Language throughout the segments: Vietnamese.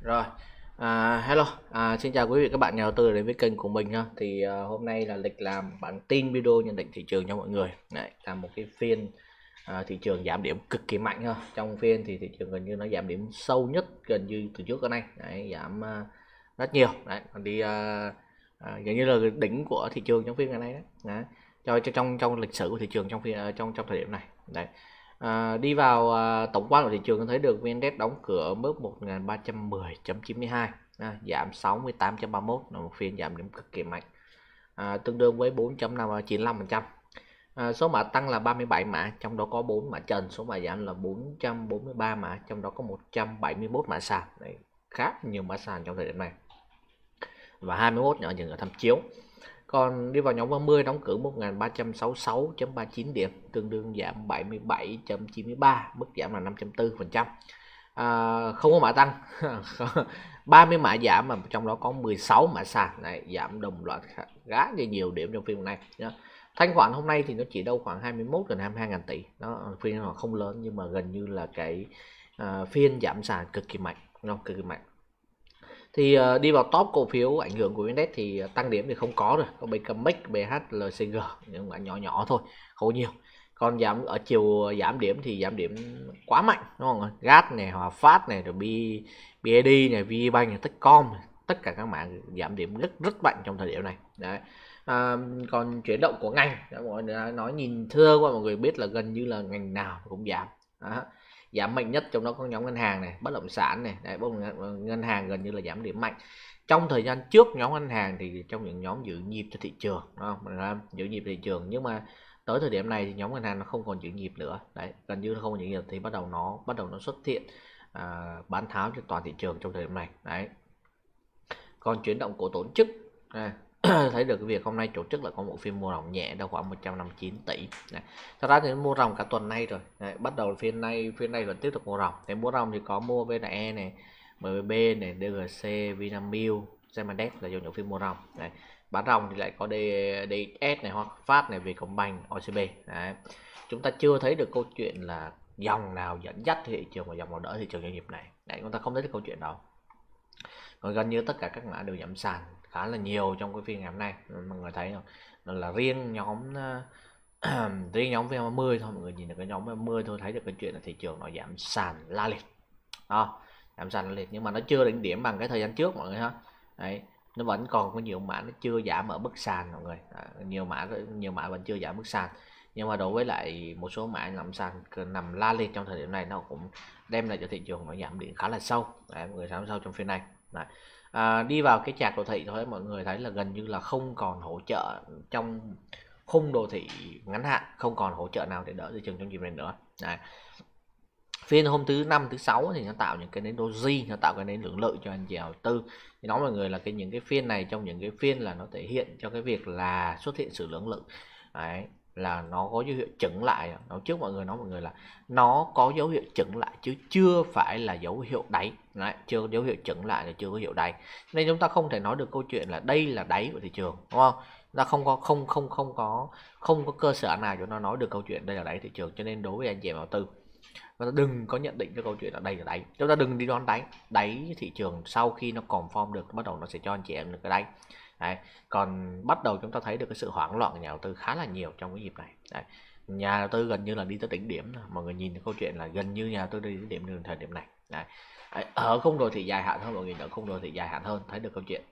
rồi à, hello à, xin chào quý vị các bạn nhà đầu tư đến với kênh của mình ha thì à, hôm nay là lịch làm bản tin video nhận định thị trường cho mọi người Đấy, là một cái phiên à, thị trường giảm điểm cực kỳ mạnh ha trong phiên thì thị trường gần như nó giảm điểm sâu nhất gần như từ trước đến nay Đấy, giảm à, rất nhiều Đấy, còn đi à, à, gần như là đỉnh của thị trường trong phiên ngày nay đấy, đấy. Cho, cho trong trong lịch sử của thị trường trong phiên à, trong trong thời điểm này đấy À, đi vào à, tổng quan của thị trường thấy được VN-Index đóng cửa ở mức 1310.92 à, giảm 68.31 là một phiên giảm điểm cực kỳ mạnh à, tương đương với 4.95% à, số mã tăng là 37 mã trong đó có 4 mã trần số mã giảm là 443 mã trong đó có 171 mã sàn khá nhiều mã sàn trong thời điểm này và 21 nhỏ dừng ở tham chiếu còn đi vào nhóm 30 đóng cửa 1366.39 điểm tương đương giảm 77.93 mức giảm là 5.4% à, không có mã tăng 30 mã giảm mà trong đó có 16 mã sàn này giảm đồng loạt gá khá nhiều điểm trong phiên này nhá. thanh khoản hôm nay thì nó chỉ đâu khoảng 21 gần 22 ngàn tỷ nó phiên nó không lớn nhưng mà gần như là cái uh, phiên giảm sàn cực kỳ mạnh nó cực kỳ mạnh thì ờ, đi vào top cổ phiếu ảnh hưởng của index thì ờ, tăng điểm thì không có rồi có Becamec, BHLCG nhưng mà nhỏ nhỏ thôi không nhiều còn giảm ở chiều ờ, giảm điểm thì giảm điểm quá mạnh đúng không GAT này Hòa Phát này rồi B, BID này VBank e này Techcom tất cả các mạng giảm điểm rất rất mạnh trong thời điểm này đấy à, còn chuyển động của ngành mọi người nói nhìn thưa qua mọi người biết là gần như là ngành nào cũng giảm đó giảm mạnh nhất trong đó có nhóm ngân hàng này bất động sản này đấy, bất ngân hàng gần như là giảm điểm mạnh trong thời gian trước nhóm ngân hàng thì trong những nhóm giữ nhịp cho thị trường đúng không giữ nhịp thị trường nhưng mà tới thời điểm này thì nhóm ngân hàng nó không còn giữ nhịp nữa đấy gần như không giữ nhịp thì bắt đầu nó bắt đầu nó xuất hiện à, bán tháo cho toàn thị trường trong thời điểm này đấy còn chuyển động của tổ chức à, thấy được cái việc hôm nay tổ chức là có một phiên mua ròng nhẹ đâu khoảng 159 tỷ Đấy. thật ra thì mua ròng cả tuần nay rồi Đấy. bắt đầu phiên nay phiên nay vẫn tiếp tục mua ròng thì mua ròng thì có mua VNE này MBB này DGC Vinamilk Zemandex là dòng những phiên mua ròng Đấy. bán ròng thì lại có D, DS này hoặc Phát này về Vietcombank OCB Đấy. chúng ta chưa thấy được câu chuyện là dòng nào dẫn dắt thị trường và dòng nào đỡ thị trường doanh nghiệp này Đấy, chúng ta không thấy được câu chuyện đâu. còn gần như tất cả các mã đều giảm sàn khá là nhiều trong cái phiên ngày hôm nay mọi người thấy không là riêng nhóm ờ, riêng nhóm VN30 thôi mọi người nhìn được cái nhóm VN30 thôi thấy được cái chuyện là thị trường nó giảm sàn la liệt đó giảm sàn la liệt nhưng mà nó chưa đỉnh điểm bằng cái thời gian trước mọi người ha đấy nó vẫn còn có nhiều mã nó chưa giảm ở mức sàn mọi người à, nhiều mã nhiều mã vẫn chưa giảm mức sàn nhưng mà đối với lại một số mã nằm sàn nằm la liệt trong thời điểm này nó cũng đem lại cho thị trường nó giảm điểm khá là sâu đấy, mọi người giảm sau trong phiên này đấy à, đi vào cái chạc đồ thị thôi mọi người thấy là gần như là không còn hỗ trợ trong khung đồ thị ngắn hạn không còn hỗ trợ nào để đỡ thị trường trong dịp này nữa Đấy. phiên hôm thứ năm thứ sáu thì nó tạo những cái nến doji nó tạo cái nến hưởng lợi cho anh chị đầu tư thì nói mọi người là cái những cái phiên này trong những cái phiên là nó thể hiện cho cái việc là xuất hiện sự lưỡng lự Đấy là nó có dấu hiệu chững lại nó trước mọi người nói mọi người là nó có dấu hiệu chững lại chứ chưa phải là dấu hiệu đáy Đấy, chưa có dấu hiệu chững lại là chưa có hiệu đáy nên chúng ta không thể nói được câu chuyện là đây là đáy của thị trường đúng không ta không có không không không có không có cơ sở nào cho nó nói được câu chuyện đây là đáy thị trường cho nên đối với anh chị đầu tư chúng ta đừng có nhận định cho câu chuyện là đây là đáy chúng ta đừng đi đoán đáy đáy thị trường sau khi nó còn form được bắt đầu nó sẽ cho anh chị em được cái đáy Đấy. còn bắt đầu chúng ta thấy được cái sự hoảng loạn nhà đầu tư khá là nhiều trong cái dịp này Đấy. nhà đầu tư gần như là đi tới đỉnh điểm mọi người nhìn câu chuyện là gần như nhà đầu tư đi tới điểm đường thời điểm này Đấy. ở khung đồ thị dài hạn hơn mọi người ở khung đồ thị dài hạn hơn thấy được câu chuyện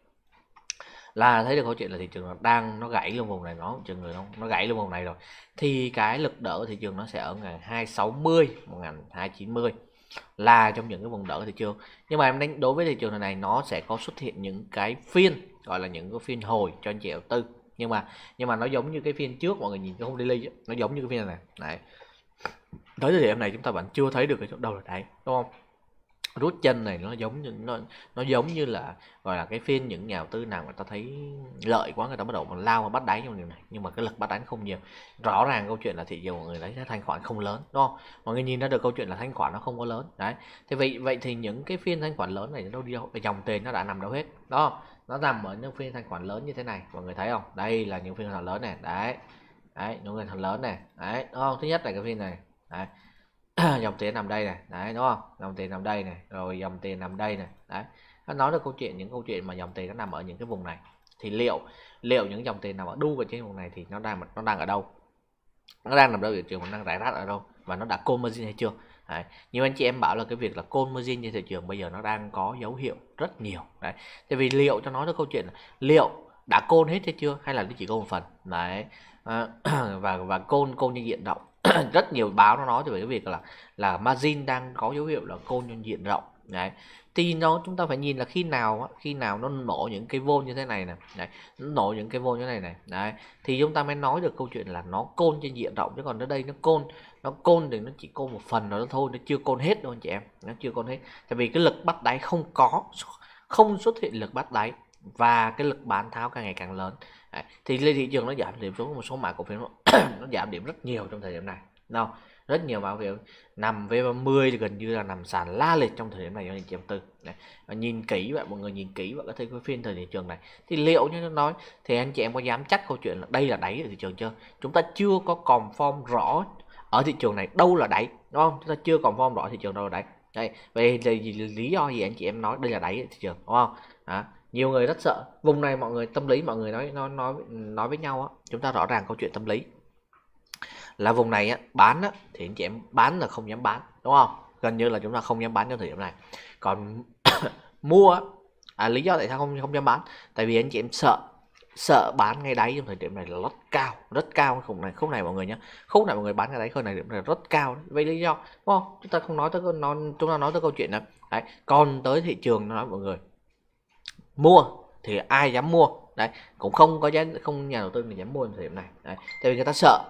là thấy được câu chuyện là thị trường đang nó gãy luôn vùng này nó chừng người không nó gãy luôn vùng này rồi thì cái lực đỡ thị trường nó sẽ ở ngàn 260 1290 là trong những cái vùng đỡ thị trường nhưng mà em đánh đối với thị trường này nó sẽ có xuất hiện những cái phiên gọi là những cái phiên hồi cho anh chị đầu tư nhưng mà nhưng mà nó giống như cái phiên trước mọi người nhìn cái hôm daily nó giống như cái phiên này này tới thời điểm này chúng ta vẫn chưa thấy được cái chỗ đâu là đấy đúng không rút chân này nó giống như nó nó giống như là gọi là cái phiên những nhà đầu tư nào mà ta thấy lợi quá người ta bắt đầu mà lao mà bắt đáy trong điều này nhưng mà cái lực bắt đáy không nhiều rõ ràng câu chuyện là thị trường mọi người lấy thanh khoản không lớn đúng không mọi người nhìn ra được câu chuyện là thanh khoản nó không có lớn đấy thì vậy vậy thì những cái phiên thanh khoản lớn này nó đi đâu dòng tiền nó đã nằm đâu hết đó nó nằm ở những phiên thanh khoản lớn như thế này mọi người thấy không đây là những phiên thanh khoản lớn này đấy đấy những phiên thanh lớn này đấy đúng không thứ nhất là cái phiên này đấy dòng tiền nằm đây này đấy đúng không dòng tiền nằm đây này rồi dòng tiền nằm đây này đấy nó nói được câu chuyện những câu chuyện mà dòng tiền nó nằm ở những cái vùng này thì liệu liệu những dòng tiền nằm ở đu ở trên vùng này thì nó đang nó đang ở đâu nó đang nằm đâu thị trường nó đang rải rác ở đâu và nó đã co margin hay chưa Đấy. Như anh chị em bảo là cái việc là côn margin trên thị trường bây giờ nó đang có dấu hiệu rất nhiều. Đấy. Tại vì liệu cho nói tới câu chuyện liệu đã côn hết hay chưa hay là nó chỉ có một phần. Đấy. À, và và côn côn trên diện rộng rất nhiều báo nó nói về cái việc là là margin đang có dấu hiệu là côn trên diện rộng đấy thì nó chúng ta phải nhìn là khi nào khi nào nó nổ những cái vô như thế này nè đấy. nó nổ những cái vô như thế này này đấy thì chúng ta mới nói được câu chuyện là nó côn trên diện rộng chứ còn ở đây nó côn nó côn thì nó chỉ côn một phần rồi nó thôi nó chưa côn hết đâu anh chị em nó chưa côn hết tại vì cái lực bắt đáy không có không xuất hiện lực bắt đáy và cái lực bán tháo càng ngày càng lớn đấy. thì lên thị trường nó giảm điểm xuống một số mã cổ phiếu nó, nó giảm điểm rất nhiều trong thời điểm này nào rất nhiều mã phiếu nằm V30 gần như là nằm sàn la liệt trong thời điểm này cho nền kim tư Đấy. Và nhìn kỹ vậy mọi người nhìn kỹ và có thấy cái phiên thời thị trường này thì liệu như nó nói thì anh chị em có dám chắc câu chuyện là đây là đáy của thị trường chưa chúng ta chưa có còn form rõ ở thị trường này đâu là đáy đúng không chúng ta chưa còn form rõ thị trường đâu là đáy đây về lý do gì anh chị em nói đây là đáy thị trường đúng không đó nhiều người rất sợ vùng này mọi người tâm lý mọi người nói nói nói nói với nhau á chúng ta rõ ràng câu chuyện tâm lý là vùng này á, bán á, thì anh chị em bán là không dám bán đúng không gần như là chúng ta không dám bán trong thời điểm này còn mua à, lý do tại sao không không dám bán tại vì anh chị em sợ sợ bán ngay đáy trong thời điểm này là rất cao rất cao khung này khúc này mọi người nhé khúc này mọi người bán ngay đáy khung này điểm này rất cao vậy lý do đúng không chúng ta không nói tới nói chúng ta nói tới câu chuyện này đấy còn tới thị trường nó nói mọi người mua thì ai dám mua đấy cũng không có giá không nhà đầu tư nào dám mua thời điểm này đấy tại vì người ta sợ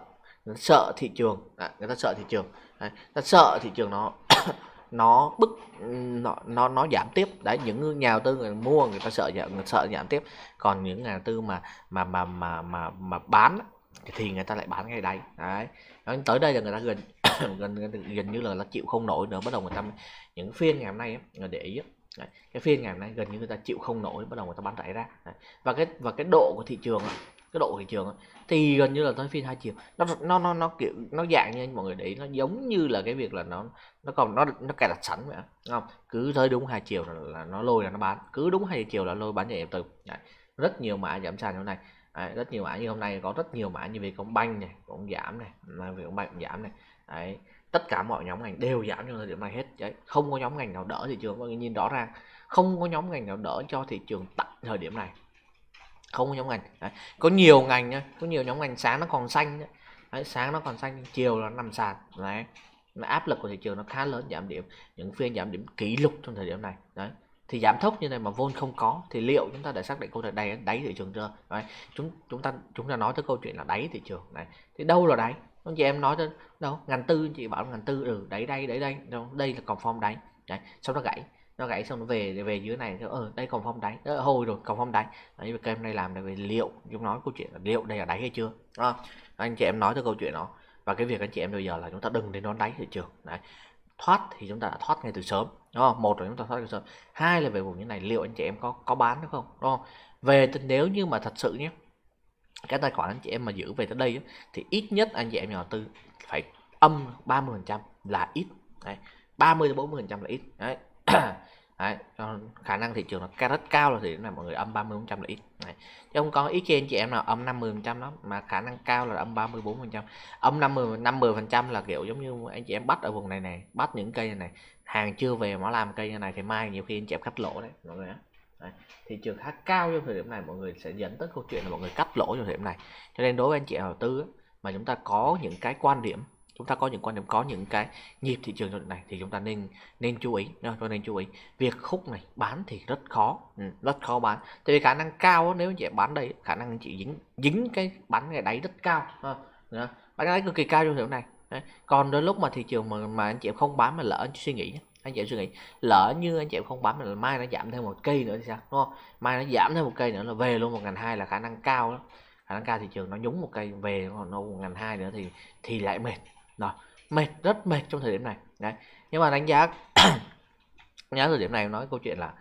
sợ thị trường Đấy, người ta sợ thị trường Đấy, ta sợ thị trường nó nó bức nó nó nó giảm tiếp đấy những nhà đầu tư người mua người ta sợ người sợ giảm tiếp còn những nhà đầu tư mà mà mà mà mà mà bán thì người ta lại bán ngay đấy đấy nói tới đây là người ta gần gần gần như là nó chịu không nổi nữa bắt đầu người ta những phiên ngày hôm nay ấy, để ý đấy, cái phiên ngày hôm nay gần như người ta chịu không nổi bắt đầu người ta bán chạy ra đấy. và cái và cái độ của thị trường ấy, cái độ thị trường thì gần như là tới phiên hai chiều nó nó nó nó kiểu nó dạng như mọi người để ý, nó giống như là cái việc là nó nó còn nó nó cài đặt sẵn vậy không cứ tới đúng hai chiều là, là nó lôi là nó bán cứ đúng hai chiều là lôi bán chạy từ Đấy. rất nhiều mã giảm sàn hôm nay Đấy, rất nhiều mã như hôm nay có rất nhiều mã như về công banh này cũng giảm này Vietcombank cũng giảm này Đấy. tất cả mọi nhóm ngành đều giảm trong thời điểm này hết Đấy. không có nhóm ngành nào đỡ thị trường mọi người nhìn rõ ràng không có nhóm ngành nào đỡ cho thị trường tại thời điểm này không có nhóm ngành đấy. có nhiều ngành nhá có nhiều nhóm ngành sáng nó còn xanh đấy. Đấy, sáng nó còn xanh chiều nó nằm sàn đấy nó áp lực của thị trường nó khá lớn giảm điểm những phiên giảm điểm kỷ lục trong thời điểm này đấy thì giảm thốc như này mà vốn không có thì liệu chúng ta đã xác định câu chuyện đáy đáy thị trường chưa đấy. chúng chúng ta chúng ta nói tới câu chuyện là đáy thị trường này thì đâu là đáy chị em nói tới đâu ngàn tư chị bảo ngàn tư ừ đáy đây đáy đây đâu đây là còn form đáy đấy sau đó gãy nó gãy xong nó về về dưới này nó ở ờ, đây còn phong đáy ờ, hồi rồi còn phong đáy đấy và kem này làm là về liệu chúng nói câu chuyện là liệu đây là đáy hay chưa à, anh chị em nói cho câu chuyện đó và cái việc anh chị em bây giờ là chúng ta đừng đến đón đáy thị trường đấy thoát thì chúng ta đã thoát ngay từ sớm đúng không một là chúng ta thoát từ sớm hai là về vùng như này liệu anh chị em có có bán được không đúng không về nếu như mà thật sự nhé cái tài khoản anh chị em mà giữ về tới đây thì ít nhất anh chị em nhà đầu tư phải âm 30% là ít đấy, 30 đến 40% là ít đấy Đấy, khả năng thị trường nó cao rất cao là thì là mọi người âm 30 phần trăm là ít Đấy. chứ không có ý kiến chị em nào âm 50 phần trăm lắm mà khả năng cao là âm 34 phần trăm âm 50 50 phần trăm là kiểu giống như anh chị em bắt ở vùng này này bắt những cây này này hàng chưa về mà làm cây như này thì mai nhiều khi anh chị em cắt lỗ đấy mọi người Đấy. thị trường khá cao trong thời điểm này mọi người sẽ dẫn tới câu chuyện là mọi người cắt lỗ trong thời điểm này cho nên đối với anh chị đầu tư mà chúng ta có những cái quan điểm chúng ta có những quan điểm có những cái nhịp thị trường này thì chúng ta nên nên chú ý cho nên chú ý việc khúc này bán thì rất khó ừ, rất khó bán tại vì khả năng cao nếu chị bán đây khả năng chị dính dính cái bán ngày đáy rất cao ờ, bán đáy cực kỳ cao trong kiểu này còn đôi lúc mà thị trường mà mà anh chị không bán mà lỡ anh suy nghĩ anh chị suy nghĩ lỡ như anh chị không bán mà mai nó giảm thêm một cây nữa thì sao đúng không mai nó giảm thêm một cây nữa là về luôn một ngàn hai là khả năng cao đó khả năng cao thị trường nó nhúng một cây về nó một ngàn hai nữa thì thì lại mệt rồi mệt rất mệt trong thời điểm này đấy nhưng mà đánh giá đánh giá thời điểm này nói câu chuyện là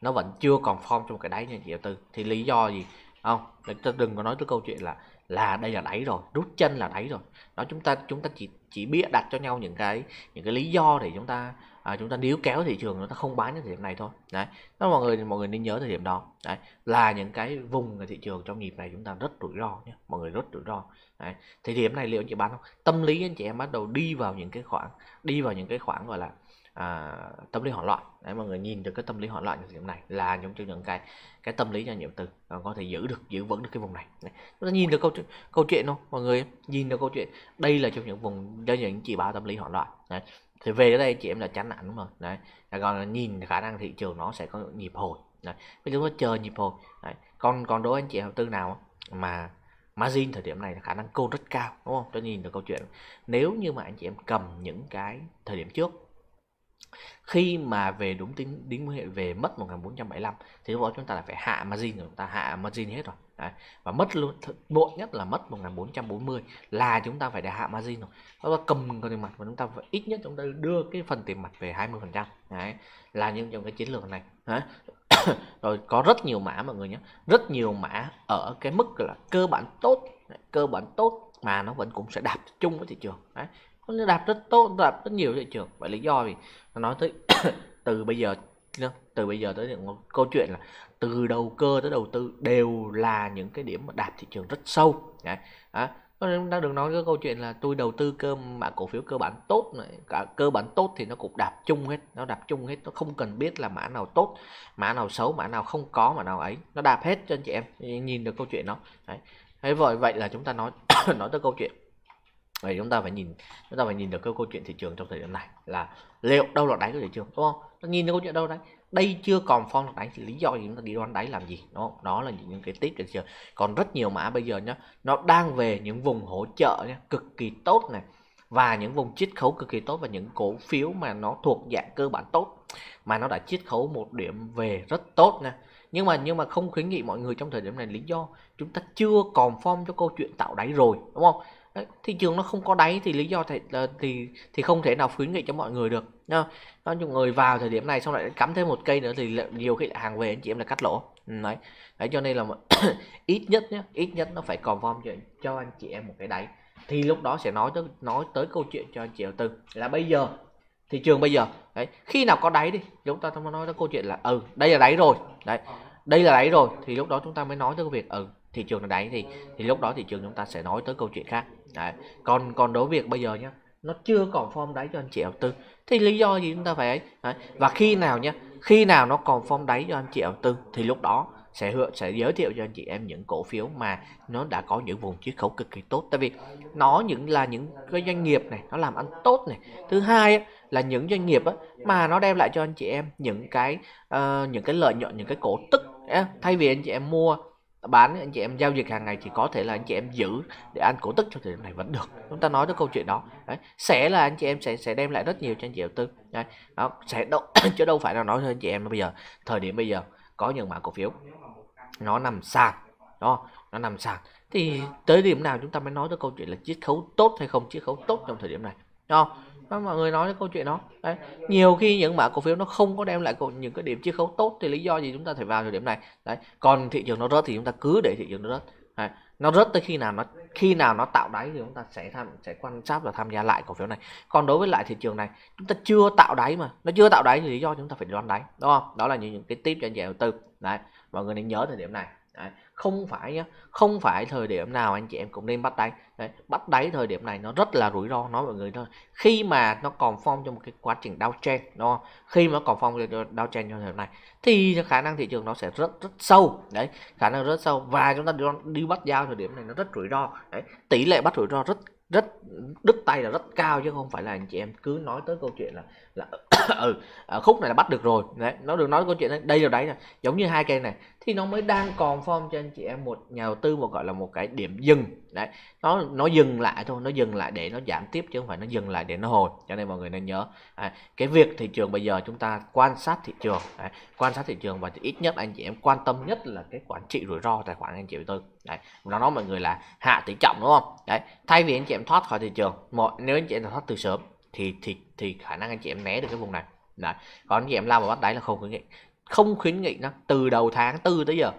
nó vẫn chưa còn form trong cái đáy nhà chị đầu tư thì lý do gì không đừng có nói tới câu chuyện là là đây là đáy rồi rút chân là đáy rồi đó chúng ta chúng ta chỉ chỉ biết đặt cho nhau những cái những cái lý do để chúng ta à, chúng ta níu kéo thị trường chúng ta không bán cái thời điểm này thôi đấy đó mọi người mọi người nên nhớ thời điểm đó đấy là những cái vùng thị trường trong nhịp này chúng ta rất rủi ro nhé mọi người rất rủi ro đấy thời điểm này liệu anh chị bán không tâm lý anh chị em bắt đầu đi vào những cái khoảng đi vào những cái khoảng gọi là à, tâm lý hoảng loạn đấy mọi người nhìn được cái tâm lý hoảng loạn thời điểm này là những những cái cái tâm lý cho nhiệm từ ờ, có thể giữ được giữ vững được cái vùng này đấy. chúng ta nhìn được câu chuyện câu chuyện không mọi người nhìn được câu chuyện đây là trong những vùng do những chỉ báo tâm lý hoảng loạn đấy thì về tới đây chị em là chán nản rồi đấy là còn là nhìn khả năng thị trường nó sẽ có nhịp hồi đấy bây giờ chờ nhịp hồi đấy. còn còn đối với anh chị đầu tư nào mà margin thời điểm này là khả năng cô rất cao đúng không tôi nhìn được câu chuyện nếu như mà anh chị em cầm những cái thời điểm trước khi mà về đúng tính đến hệ về mất 1475 thì lúc đó chúng ta là phải hạ margin rồi chúng ta hạ margin hết rồi Đấy. và mất luôn muộn nhất là mất 1440 là chúng ta phải để hạ margin rồi chúng ta cầm tiền mặt và chúng ta phải ít nhất chúng ta đưa cái phần tiền mặt về 20 phần trăm là những trong cái chiến lược này đấy. rồi có rất nhiều mã mọi người nhé rất nhiều mã ở cái mức là cơ bản tốt đấy. cơ bản tốt mà nó vẫn cũng sẽ đạp chung với thị trường đấy nó đạp rất tốt đạp rất nhiều thị trường vậy lý do vì nói tới từ bây giờ từ bây giờ tới những câu chuyện là từ đầu cơ tới đầu tư đều là những cái điểm mà đạt thị trường rất sâu đấy à, chúng ta đừng nói cái câu chuyện là tôi đầu tư cơ mã cổ phiếu cơ bản tốt này cả cơ bản tốt thì nó cũng đạp chung hết nó đạp chung hết nó không cần biết là mã nào tốt mã nào xấu mã nào không có mã nào ấy nó đạp hết cho anh chị em nhìn được câu chuyện đó đấy thế vậy vậy là chúng ta nói nói tới câu chuyện vậy chúng ta phải nhìn chúng ta phải nhìn được cái câu chuyện thị trường trong thời điểm này là liệu đâu là đáy của thị trường đúng không nhìn câu chuyện đâu đấy đây chưa còn form được đánh thì lý do gì chúng ta đi đoán đáy làm gì đó đó là những cái tip trên chiều còn rất nhiều mã bây giờ nhá nó đang về những vùng hỗ trợ nhá cực kỳ tốt này và những vùng chiết khấu cực kỳ tốt và những cổ phiếu mà nó thuộc dạng cơ bản tốt mà nó đã chiết khấu một điểm về rất tốt nè nhưng mà nhưng mà không khuyến nghị mọi người trong thời điểm này lý do chúng ta chưa còn form cho câu chuyện tạo đáy rồi đúng không Đấy, thị trường nó không có đáy thì lý do thì thì thì không thể nào khuyến nghị cho mọi người được nha nó những người vào thời điểm này xong lại cắm thêm một cây nữa thì nhiều khi lại hàng về anh chị em là cắt lỗ ừ, đấy đấy cho nên là ít nhất nhé ít nhất nó phải còn vong cho, cho anh chị em một cái đáy thì lúc đó sẽ nói tới nói tới câu chuyện cho anh chị đầu tư là bây giờ thị trường bây giờ đấy khi nào có đáy đi chúng ta mới nói tới câu chuyện là ừ đây là đáy rồi đấy đây là đáy rồi thì lúc đó chúng ta mới nói tới cái việc ừ thị trường nó đáy thì thì lúc đó thị trường chúng ta sẽ nói tới câu chuyện khác đấy. còn còn đối việc bây giờ nhá nó chưa còn form đáy cho anh chị đầu tư thì lý do gì chúng ta phải ấy đấy. và khi nào nhá khi nào nó còn form đáy cho anh chị đầu tư thì lúc đó sẽ hứa sẽ giới thiệu cho anh chị em những cổ phiếu mà nó đã có những vùng chiết khấu cực kỳ tốt tại vì nó những là những cái doanh nghiệp này nó làm ăn tốt này thứ hai á, là những doanh nghiệp á, mà nó đem lại cho anh chị em những cái uh, những cái lợi nhuận những cái cổ tức ấy, thay vì anh chị em mua bán anh chị em giao dịch hàng ngày thì có thể là anh chị em giữ để ăn cổ tức cho thời điểm này vẫn được chúng ta nói tới câu chuyện đó đấy. sẽ là anh chị em sẽ sẽ đem lại rất nhiều cho anh chị đầu tư đấy. đó sẽ đâu chứ đâu phải là nói cho anh chị em bây giờ thời điểm bây giờ có những mã cổ phiếu nó nằm sàn đó nó nằm sàn thì tới điểm nào chúng ta mới nói tới câu chuyện là chiết khấu tốt hay không chiết khấu tốt trong thời điểm này đó đó mọi người nói cái câu chuyện đó đấy nhiều khi những mã cổ phiếu nó không có đem lại những cái điểm chiết khấu tốt thì lý do gì chúng ta phải vào thời điểm này đấy còn thị trường nó rớt thì chúng ta cứ để thị trường nó rớt đấy. nó rớt tới khi nào nó khi nào nó tạo đáy thì chúng ta sẽ tham sẽ quan sát và tham gia lại cổ phiếu này còn đối với lại thị trường này chúng ta chưa tạo đáy mà nó chưa tạo đáy thì lý do chúng ta phải đoán đáy đúng không đó là những, những cái tip cho anh chị đầu tư đấy mọi người nên nhớ thời điểm này đấy không phải nhá không phải thời điểm nào anh chị em cũng nên bắt đáy Đấy, bắt đáy thời điểm này nó rất là rủi ro nói mọi người thôi khi mà nó còn phong trong một cái quá trình đau chen, không khi mà còn phong form downtrend trong thời điểm này thì khả năng thị trường nó sẽ rất rất sâu đấy khả năng rất sâu và chúng ta đi, đi bắt giao thời điểm này nó rất rủi ro đấy tỷ lệ bắt rủi ro rất rất đứt tay là rất cao chứ không phải là anh chị em cứ nói tới câu chuyện là là ừ à, khúc này là bắt được rồi đấy nó được nói câu chuyện đấy đây rồi đấy này. giống như hai cây này thì nó mới đang còn form cho anh chị em một nhà đầu tư một gọi là một cái điểm dừng đấy nó nó dừng lại thôi nó dừng lại để nó giảm tiếp chứ không phải nó dừng lại để nó hồi cho nên mọi người nên nhớ à, cái việc thị trường bây giờ chúng ta quan sát thị trường à, quan sát thị trường và ít nhất anh chị em quan tâm nhất là cái quản trị rủi ro tài khoản anh chị em tư đấy nó nói mọi người là hạ tỷ trọng đúng không đấy thay vì anh chị em thoát khỏi thị trường một nếu anh chị em thoát từ sớm thì thì thì khả năng anh chị em né được cái vùng này Đấy. còn anh chị em lao vào bắt đáy là không khuyến nghị không khuyến nghị nó từ đầu tháng tư tới giờ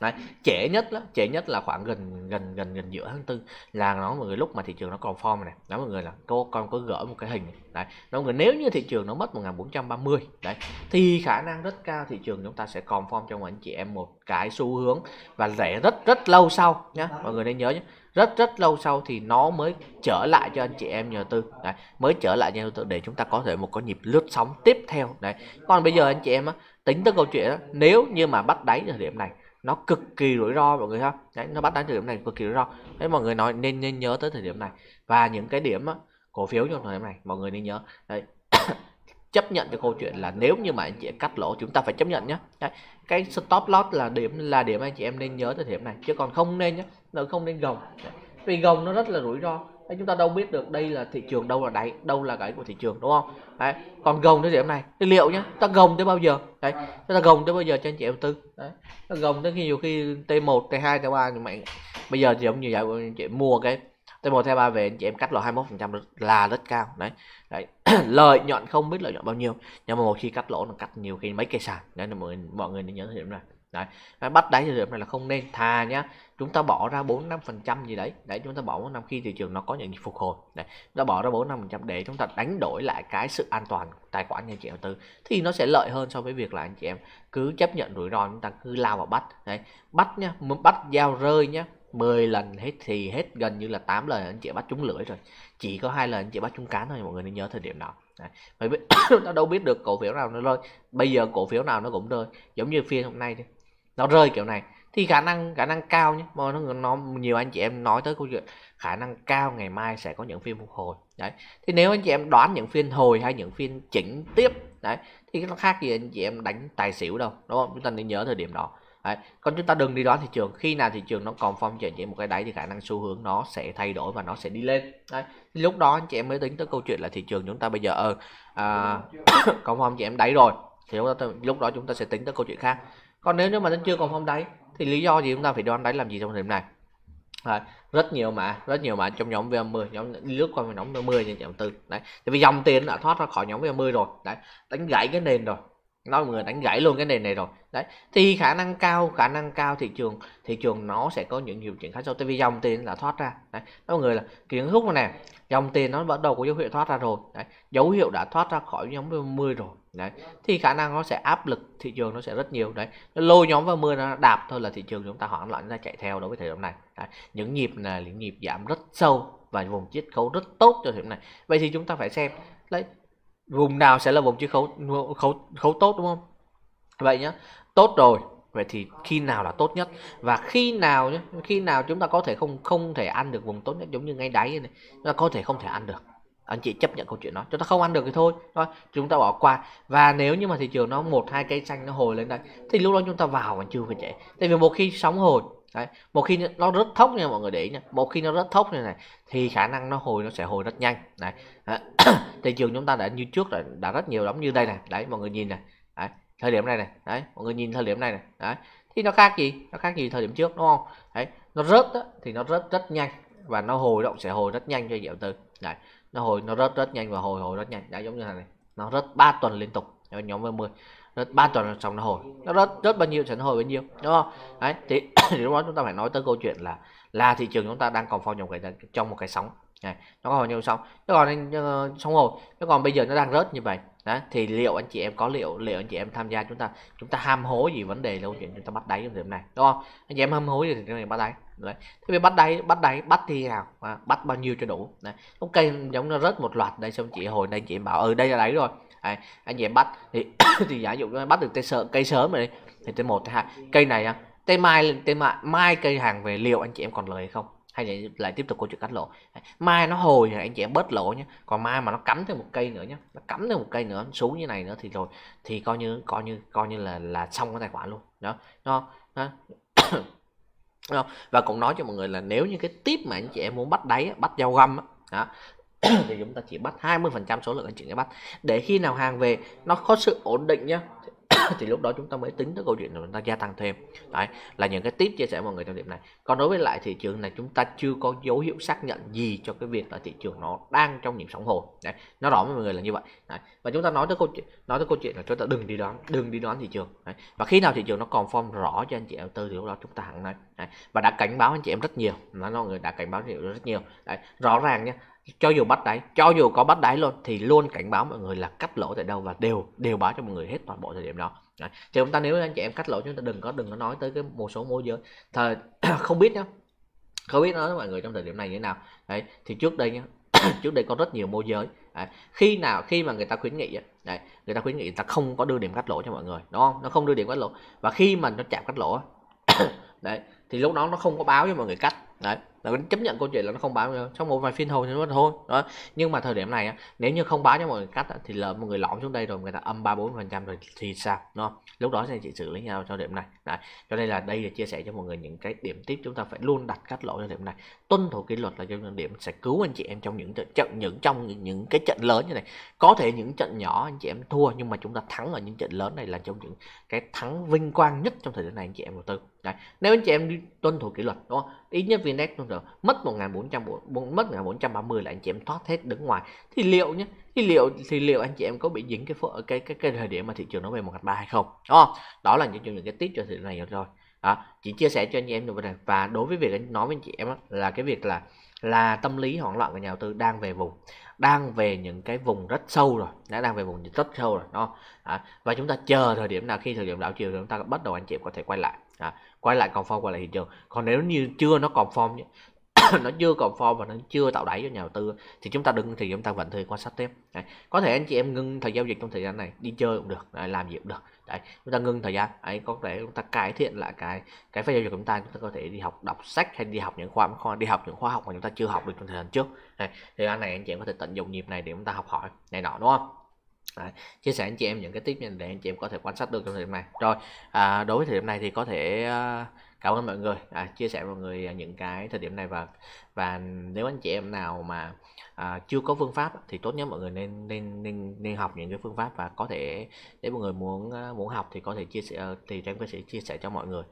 Đấy, trễ nhất đó, trễ nhất là khoảng gần gần gần gần giữa tháng tư là nó mọi người lúc mà thị trường nó còn form này đó mọi người là cô con có gỡ một cái hình này. đấy mọi người nếu như thị trường nó mất 1430 đấy thì khả năng rất cao thị trường chúng ta sẽ còn form cho mọi anh chị em một cái xu hướng và rẻ rất rất lâu sau nhá mọi người nên nhớ nhé rất rất lâu sau thì nó mới trở lại cho anh chị em nhà tư đấy, mới trở lại nhà tư để chúng ta có thể một cái nhịp lướt sóng tiếp theo đấy còn bây giờ anh chị em á, tính tới câu chuyện đó, nếu như mà bắt đáy thời điểm này nó cực kỳ rủi ro mọi người ha đấy nó bắt đáy thời điểm này cực kỳ rủi ro đấy mọi người nói nên nên nhớ tới thời điểm này và những cái điểm á, cổ phiếu trong thời điểm này mọi người nên nhớ đấy chấp nhận cái câu chuyện là nếu như mà anh chị cắt lỗ chúng ta phải chấp nhận nhé đấy. cái stop loss là điểm là điểm anh chị em nên nhớ thời điểm này chứ còn không nên nhé nó không nên gồng đấy. vì gồng nó rất là rủi ro Đấy, chúng ta đâu biết được đây là thị trường đâu là đáy đâu là gãy của thị trường đúng không đấy còn gồng tới điểm này thì liệu nhá ta gồng tới bao giờ đấy chúng ta gồng tới bao giờ cho anh chị em tư đấy ta gồng tới khi nhiều khi t 1 t 2 t 3 thì mày bây giờ giống như vậy anh chị mua cái t 1 t 3 về anh chị em cắt lỗ 21 phần trăm là rất cao đấy đấy lợi nhuận không biết lợi nhuận bao nhiêu nhưng mà một khi cắt lỗ nó cắt nhiều khi mấy cây sàn đấy là mọi người, mọi người nên nhớ điểm này đấy và bắt đáy thời điểm này là không nên thà nhá chúng ta bỏ ra bốn năm phần trăm gì đấy để chúng ta bỏ một năm khi thị trường nó có những phục hồi đấy chúng ta bỏ ra bốn năm phần trăm để chúng ta đánh đổi lại cái sự an toàn tài khoản nhà chị đầu tư thì nó sẽ lợi hơn so với việc là anh chị em cứ chấp nhận rủi ro chúng ta cứ lao vào bắt đấy bắt nhá bắt giao rơi nhá 10 lần hết thì hết gần như là 8 lần anh chị bắt trúng lưỡi rồi chỉ có hai lần anh chị bắt trúng cán thôi mọi người nên nhớ thời điểm đó phải biết nó đâu biết được cổ phiếu nào nó rơi bây giờ cổ phiếu nào nó cũng rơi giống như phiên hôm nay thôi nó rơi kiểu này thì khả năng khả năng cao nhé mà nó, nó nhiều anh chị em nói tới câu chuyện khả năng cao ngày mai sẽ có những phiên phục hồi đấy thì nếu anh chị em đoán những phiên hồi hay những phiên chỉnh tiếp đấy thì nó khác gì anh chị em đánh tài xỉu đâu đúng không chúng ta nên nhớ thời điểm đó đấy. còn chúng ta đừng đi đoán thị trường khi nào thị trường nó còn phong cho anh chị em một cái đáy thì khả năng xu hướng nó sẽ thay đổi và nó sẽ đi lên đấy thì lúc đó anh chị em mới tính tới câu chuyện là thị trường chúng ta bây giờ ờ à, còn phong chị em đáy rồi thì lúc đó, lúc đó chúng ta sẽ tính tới câu chuyện khác còn nếu như mà nó chưa còn phong đáy thì lý do gì chúng ta phải đoán đáy làm gì trong thời điểm này Đấy, rất nhiều mà rất nhiều mà trong nhóm VM10 nhóm lướt qua nhóm VM10 trên nhóm tư đấy tại vì dòng tiền đã thoát ra khỏi nhóm VM10 rồi đấy đánh gãy cái nền rồi nói mọi người đánh gãy luôn cái nền này rồi đấy thì khả năng cao khả năng cao thị trường thị trường nó sẽ có những hiệu chỉnh khác sau tại vì dòng tiền đã thoát ra đấy nói mọi người là kiến hút này dòng tiền nó bắt đầu có dấu hiệu thoát ra rồi đấy dấu hiệu đã thoát ra khỏi nhóm 10 rồi đấy thì khả năng nó sẽ áp lực thị trường nó sẽ rất nhiều đấy lôi nhóm và mưa nó đạp thôi là thị trường chúng ta hoảng loạn ra chạy theo đối với thời điểm này đấy. những nhịp là những nhịp giảm rất sâu và vùng chiết khấu rất tốt cho thời điểm này vậy thì chúng ta phải xem đấy vùng nào sẽ là vùng chiết khấu khấu khấu tốt đúng không vậy nhá tốt rồi vậy thì khi nào là tốt nhất và khi nào khi nào chúng ta có thể không không thể ăn được vùng tốt nhất giống như ngay đáy này chúng ta có thể không thể ăn được anh chị chấp nhận câu chuyện đó chúng ta không ăn được thì thôi đó, chúng ta bỏ qua và nếu như mà thị trường nó một hai cây xanh nó hồi lên đây thì lúc đó chúng ta vào còn chưa phải chạy. tại vì một khi sóng hồi đấy một khi nó rất thốc nha mọi người để ý nha một khi nó rất thốc như này thì khả năng nó hồi nó sẽ hồi rất nhanh này. thị trường chúng ta đã như trước rồi đã rất nhiều đóng như đây này đấy mọi người nhìn này đấy. thời điểm này này đấy mọi người nhìn thời điểm này này đấy thì nó khác gì nó khác gì thời điểm trước đúng không đấy nó rớt đó, thì nó rớt rất nhanh và nó hồi động sẽ hồi rất nhanh cho nhà từ này nó hồi nó rất rất nhanh và hồi hồi rất nhanh đã giống như thế này. nó rất 3 tuần liên tục ở nhóm 10 rất 3 tuần xong nó hồi nó rất rất bao nhiêu sẽ nó hồi bấy nhiêu đúng không đấy thì, thì lúc đó chúng ta phải nói tới câu chuyện là là thị trường chúng ta đang còn phong trong cái trong một cái sóng này nó còn nhiều sóng nó còn xong rồi, ờ, nó còn bây giờ nó đang rớt như vậy đó thì liệu anh chị em có liệu liệu anh chị em tham gia chúng ta chúng ta ham hố gì vấn đề đâu chuyện chúng ta bắt đáy trong điểm này đúng không anh chị em ham hố gì thì cái này bắt đáy đấy thế bây bắt đáy bắt đáy bắt thì nào à, bắt bao nhiêu cho đủ đấy. ok giống nó rớt một loạt đây xong chị hồi đây chị em bảo ừ đây là đáy rồi đấy. anh chị em bắt thì thì giả dụ bắt được cây sợ cây sớm rồi đấy thì tới một tới hai cây này à, tới mai lên mai mai cây hàng về liệu anh chị em còn lời không hay lại tiếp tục câu chuyện cắt lỗ mai nó hồi thì anh chị em bớt lỗ nhé còn mai mà nó cắm thêm một cây nữa nhé nó cắm thêm một cây nữa xuống như này nữa thì rồi thì coi như coi như coi như là là xong cái tài khoản luôn đó nó nó và cũng nói cho mọi người là nếu như cái tiếp mà anh chị em muốn bắt đáy bắt dao găm đó thì chúng ta chỉ bắt 20 phần trăm số lượng anh chị em bắt để khi nào hàng về nó có sự ổn định nhá thì lúc đó chúng ta mới tính tới câu chuyện là chúng ta gia tăng thêm đấy là những cái tip chia sẻ mọi người trong điểm này còn đối với lại thị trường này chúng ta chưa có dấu hiệu xác nhận gì cho cái việc là thị trường nó đang trong những sóng hồi đấy nó rõ với mọi người là như vậy đấy. và chúng ta nói tới câu chuyện nói tới câu chuyện là chúng ta đừng đi đoán đừng đi đoán thị trường đấy. và khi nào thị trường nó còn form rõ cho anh chị em tư thì lúc đó chúng ta hẳn nói đấy. và đã cảnh báo anh chị em rất nhiều nó người đã cảnh báo nhiều rất nhiều đấy rõ ràng nhé cho dù bắt đáy cho dù có bắt đáy luôn thì luôn cảnh báo mọi người là cắt lỗ tại đâu và đều đều báo cho mọi người hết toàn bộ thời điểm đó Đấy. chứ chúng ta nếu anh chị em cắt lỗ chúng ta đừng có đừng có nói tới cái một số môi giới thời không biết nhá không biết nói với mọi người trong thời điểm này như thế nào đấy thì trước đây nhá trước đây có rất nhiều môi giới đấy. khi nào khi mà người ta khuyến nghị đấy, người ta khuyến nghị người ta không có đưa điểm cắt lỗ cho mọi người đúng không nó không đưa điểm cắt lỗ và khi mà nó chạm cắt lỗ đấy thì lúc đó nó không có báo cho mọi người cắt đấy là chấp nhận câu chuyện là nó không báo trong một vài phiên hầu thì nó thôi đó nhưng mà thời điểm này nếu như không báo cho mọi người cắt thì lỡ một người lõm xuống đây rồi người ta âm ba bốn phần trăm rồi thì sao nó lúc đó sẽ chị xử lý nhau cho điểm này Đấy. cho nên là đây là chia sẻ cho mọi người những cái điểm tiếp chúng ta phải luôn đặt cắt lỗ cho điểm này tuân thủ kỷ luật là cho điểm sẽ cứu anh chị em trong những trận những trong những, cái trận lớn như này có thể những trận nhỏ anh chị em thua nhưng mà chúng ta thắng ở những trận lớn này là trong những cái thắng vinh quang nhất trong thời điểm này anh chị em đầu tư Đấy. nếu anh chị em tuân thủ kỷ luật đúng không ít nhất vnex tuân thủ rồi ờ, mất 1400 mất 1430 là anh chị em thoát hết đứng ngoài thì liệu nhé thì liệu thì liệu anh chị em có bị dính cái phở, cái cái cái thời điểm mà thị trường nó về một ba hay không đó đó là những những cái tiết cho thị trường này rồi đó chỉ chia sẻ cho anh chị em được này và đối với việc anh nói với anh chị em là cái việc là là tâm lý hoảng loạn của nhà đầu tư đang về vùng đang về những cái vùng rất sâu rồi đã đang về vùng rất sâu rồi đó à, và chúng ta chờ thời điểm nào khi thời điểm đảo chiều chúng ta bắt đầu anh chị em có thể quay lại à, quay lại conform quay lại thị trường còn nếu như chưa nó conform nó chưa conform và nó chưa tạo đáy cho nhà đầu tư thì chúng ta đừng thì chúng ta vẫn thì quan sát tiếp đấy. có thể anh chị em ngưng thời giao dịch trong thời gian này đi chơi cũng được đấy, làm gì cũng được đấy chúng ta ngưng thời gian ấy có thể chúng ta cải thiện lại cái cái phép giao dịch của chúng ta chúng ta có thể đi học đọc sách hay đi học những khoa khoa đi học những khóa học mà chúng ta chưa học được trong thời gian trước đấy. thời gian này anh chị em có thể tận dụng nhịp này để chúng ta học hỏi này nọ đúng không Đấy. chia sẻ anh chị em những cái tip để anh chị em có thể quan sát được trong thời điểm này rồi à, đối với thời điểm này thì có thể à, cảm ơn mọi người à, chia sẻ mọi người à, những cái thời điểm này và và nếu anh chị em nào mà à, chưa có phương pháp thì tốt nhất mọi người nên nên nên nên học những cái phương pháp và có thể nếu mọi người muốn à, muốn học thì có thể chia sẻ ờ, thì em có sẽ chia sẻ cho mọi người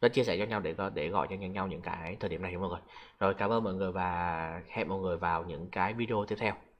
nó chia sẻ cho nhau để để gọi cho nhau những cái thời điểm này mọi người rồi cảm ơn mọi người và hẹn mọi người vào những cái video tiếp theo